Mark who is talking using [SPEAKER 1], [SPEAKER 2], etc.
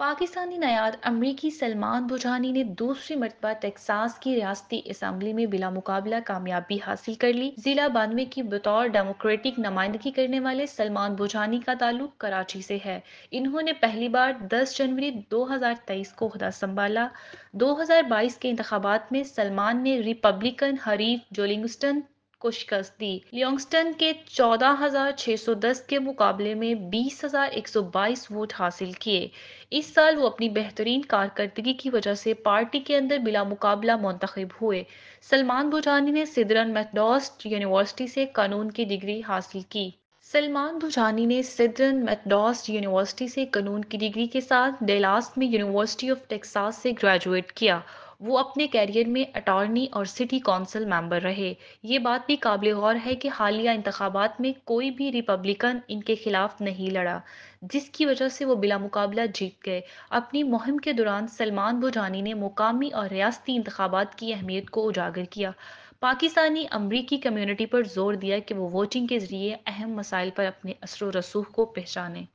[SPEAKER 1] पाकिस्तानी नयाद अमरीकी सलमान बुझानी ने दूसरी मरतबा टेक्सास की रियाती असम्बली में बिला मुकाबला कामयाबी हासिल कर ली जिला बानवे की बतौर डेमोक्रेटिक नुमाइंदगी करने वाले सलमान बुझानी का ताल्लुक कराची से है इन्होंने पहली बार 10 जनवरी 2023 को हदा संभाला 2022 के इंतबात में सलमान ने रिपब्लिकन हरीफ जोलिंगस्टन को शिकस्त दी लियोंगस्टन के 14,610 के मुकाबले में 20,122 वोट हासिल किए इस साल वो अपनी बेहतरीन कारकर्दगी की वजह से पार्टी के अंदर बिला मुकाबला मंतखब हुए सलमान भुजानी ने सिदरन मैकडॉस्ट यूनिवर्सिटी से कानून की डिग्री हासिल की सलमान भुजानी ने सिदरन मैकडॉस्ट यूनिवर्सिटी से कानून की डिग्री के साथ डेलास में यूनिवर्सिटी ऑफ टेक्सास से ग्रेजुएट किया वो अपने कैरियर में अटॉर्नी और सिटी काउंसिल मेंबर रहे ये बात भी काबिल गौर है कि हालिया इंतबात में कोई भी रिपब्लिकन इनके खिलाफ नहीं लड़ा जिसकी वजह से वो बिला मुकाबला जीत गए अपनी मुहिम के दौरान सलमान भुजानी ने मुकामी और रियाती इंतबात की अहमियत को उजागर किया पाकिस्तानी अमरीकी कम्यूनिटी पर जोर दिया कि वो वोटिंग के ज़रिए अहम मसाइल पर अपने असर व रसूख को पहचानें